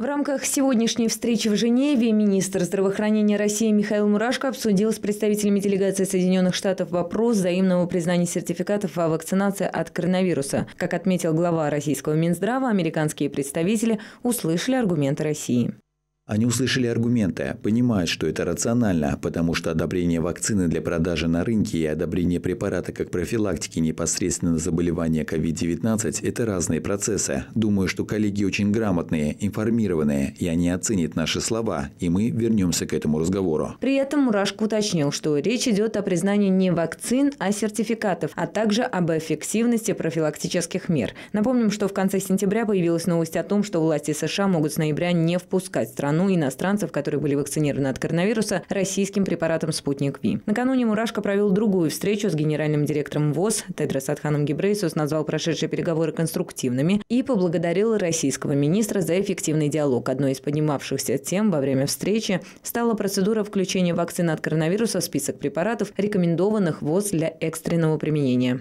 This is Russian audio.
В рамках сегодняшней встречи в Женеве министр здравоохранения России Михаил Мурашко обсудил с представителями делегации Соединенных Штатов вопрос взаимного признания сертификатов о вакцинации от коронавируса. Как отметил глава российского Минздрава, американские представители услышали аргументы России. Они услышали аргументы, понимают, что это рационально, потому что одобрение вакцины для продажи на рынке и одобрение препарата как профилактики непосредственно заболевания COVID-19 – это разные процессы. Думаю, что коллеги очень грамотные, информированные, и они оценят наши слова, и мы вернемся к этому разговору. При этом Мурашко уточнил, что речь идет о признании не вакцин, а сертификатов, а также об эффективности профилактических мер. Напомним, что в конце сентября появилась новость о том, что власти США могут с ноября не впускать страну страну иностранцев, которые были вакцинированы от коронавируса российским препаратом «Спутник Ви». Накануне Мурашко провел другую встречу с генеральным директором ВОЗ Тедрос Адханом Гебрейсус, назвал прошедшие переговоры конструктивными и поблагодарил российского министра за эффективный диалог. Одной из поднимавшихся тем во время встречи стала процедура включения вакцины от коронавируса в список препаратов, рекомендованных ВОЗ для экстренного применения.